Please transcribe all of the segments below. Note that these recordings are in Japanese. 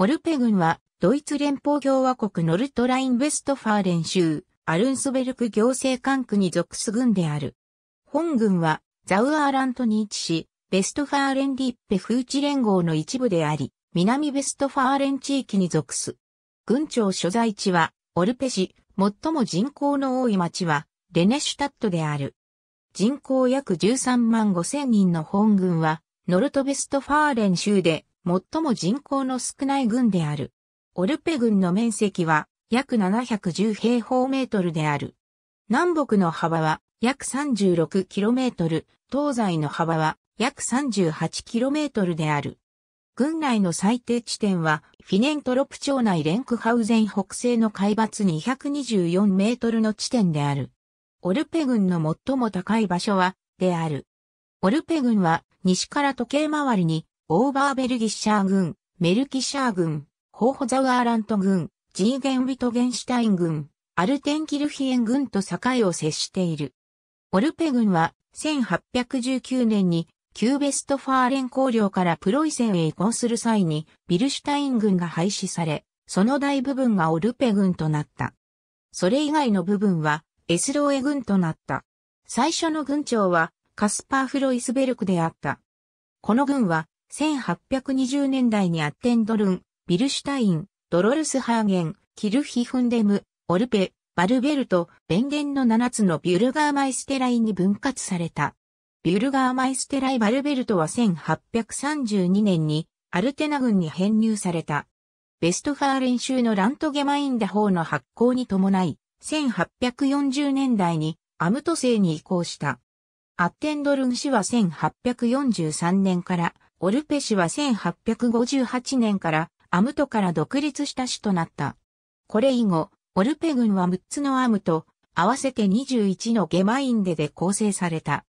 オルペ軍は、ドイツ連邦共和国ノルトライン・ウェストファーレン州、アルンスベルク行政管区に属す軍である。本軍は、ザウアーラントに位置し、ベストファーレン・ディッペ・フーチ連合の一部であり、南ベストファーレン地域に属す。軍庁所在地は、オルペ市、最も人口の多い町は、レネシュタットである。人口約13万5千人の本軍は、ノルトベストファーレン州で最も人口の少ない郡である。オルペ郡の面積は約710平方メートルである。南北の幅は約 36km、東西の幅は約 38km である。郡内の最低地点はフィネントロプ町内レンクハウゼン北西の海抜224メートルの地点である。オルペ郡の最も高い場所は、である。オルペ郡は西から時計回りにオーバーベルギッシャー軍、メルキシャー軍、ホーホザワーラント軍、ジーゲンビトゲンシュタイン軍、アルテンキルヒエン軍と境を接している。オルペ軍は1819年に旧ベストファーレン公領からプロイセンへ移行する際にビルシュタイン軍が廃止され、その大部分がオルペ軍となった。それ以外の部分はエスローエ軍となった。最初の軍長はカスパー・フロイスベルクであった。この軍は1820年代にアッテンドルン、ビルシュタイン、ドロルスハーゲン、キルヒフンデム、オルペ、バルベルト、ベンゲンの7つのビュルガーマイステライに分割された。ビュルガーマイステライ・バルベルトは1832年にアルテナ軍に編入された。ベストファー練習のラントゲマインダ法の発行に伴い、1840年代にアムト制に移行した。アッテンドルン氏は1843年からオルペ市は1858年からアムトから独立した市となった。これ以後、オルペ郡は6つのアムと合わせて21のゲマインデで構成された。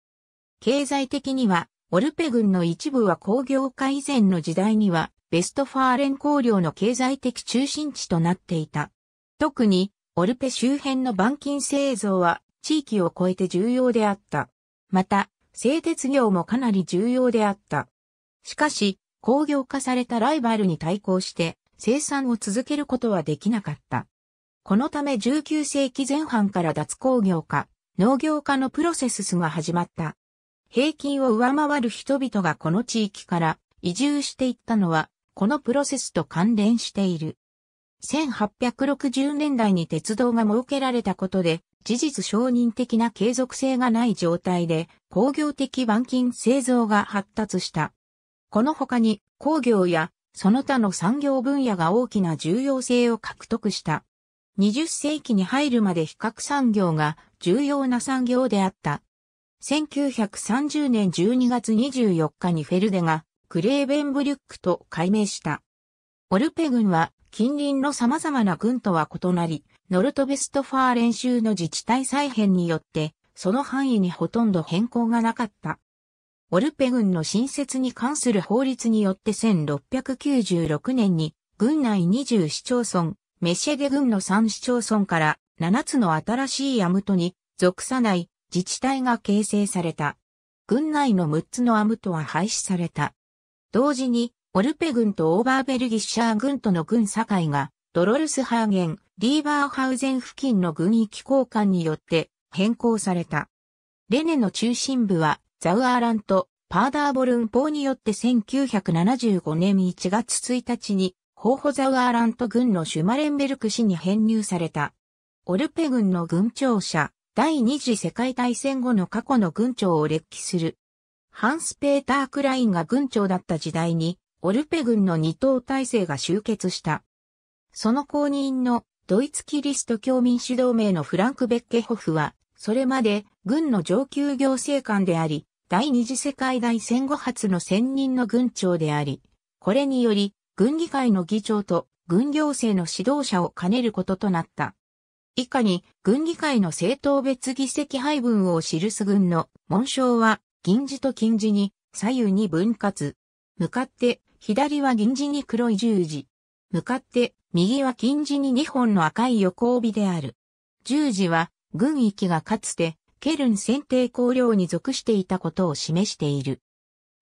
経済的には、オルペ郡の一部は工業化以前の時代には、ベストファーレン工業の経済的中心地となっていた。特に、オルペ周辺の板金製造は、地域を超えて重要であった。また、製鉄業もかなり重要であった。しかし、工業化されたライバルに対抗して生産を続けることはできなかった。このため19世紀前半から脱工業化、農業化のプロセスが始まった。平均を上回る人々がこの地域から移住していったのは、このプロセスと関連している。1860年代に鉄道が設けられたことで、事実承認的な継続性がない状態で、工業的板金製造が発達した。この他に工業やその他の産業分野が大きな重要性を獲得した。20世紀に入るまで比較産業が重要な産業であった。1930年12月24日にフェルデがクレーベンブリュックと改名した。オルペ軍は近隣の様々な軍とは異なり、ノルトベストファー練習の自治体再編によって、その範囲にほとんど変更がなかった。オルペ軍の新設に関する法律によって1696年に、軍内20市町村、メシェゲ軍の3市町村から7つの新しいアムトに属さない自治体が形成された。軍内の6つのアムトは廃止された。同時に、オルペ軍とオーバーベルギッシャー軍との軍境が、ドロルスハーゲン、リーバーハウゼン付近の軍域交換によって変更された。レネの中心部はザウアーラント、パーダーボルン法によって1975年1月1日に、ホーホザウアーラント軍のシュマレンベルク市に編入された。オルペ軍の軍庁舎、第二次世界大戦後の過去の軍庁を列記する。ハンス・ペーター・クラインが軍庁だった時代に、オルペ軍の二党体制が集結した。その後任のドイツキリスト教民主同盟のフランク・ベッケホフは、それまで軍の上級行政官であり、第二次世界大戦後初の専任の軍長であり、これにより、軍議会の議長と軍行政の指導者を兼ねることとなった。以下に、軍議会の政党別議席配分を記す軍の紋章は、銀字と金字に左右に分割。向かって、左は銀字に黒い十字。向かって、右は金字に2本の赤い横帯である。十字は、軍域がかつて、ケルン選定公領に属していたことを示している。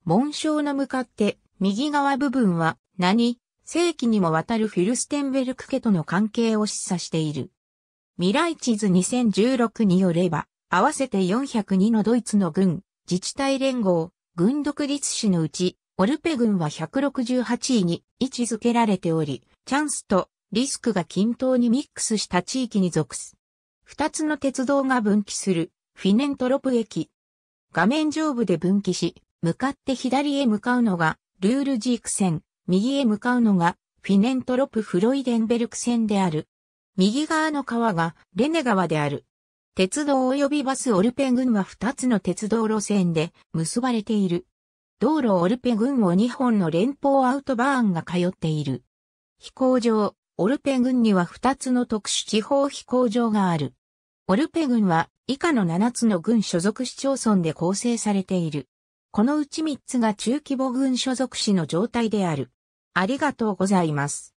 紋章の向かって右側部分は何世紀にもわたるフィルステンベルク家との関係を示唆している。未来地図2016によれば、合わせて402のドイツの軍、自治体連合、軍独立市のうち、オルペ軍は168位に位置づけられており、チャンスとリスクが均等にミックスした地域に属す。二つの鉄道が分岐するフィネントロプ駅。画面上部で分岐し、向かって左へ向かうのがルールジーク線、右へ向かうのがフィネントロプフロイデンベルク線である。右側の川がレネ川である。鉄道及びバスオルペンは二つの鉄道路線で結ばれている。道路オルペ群を2本の連邦アウトバーンが通っている。飛行場、オルペ郡には2つの特殊地方飛行場がある。オルペ郡は以下の7つの郡所属市町村で構成されている。このうち3つが中規模郡所属市の状態である。ありがとうございます。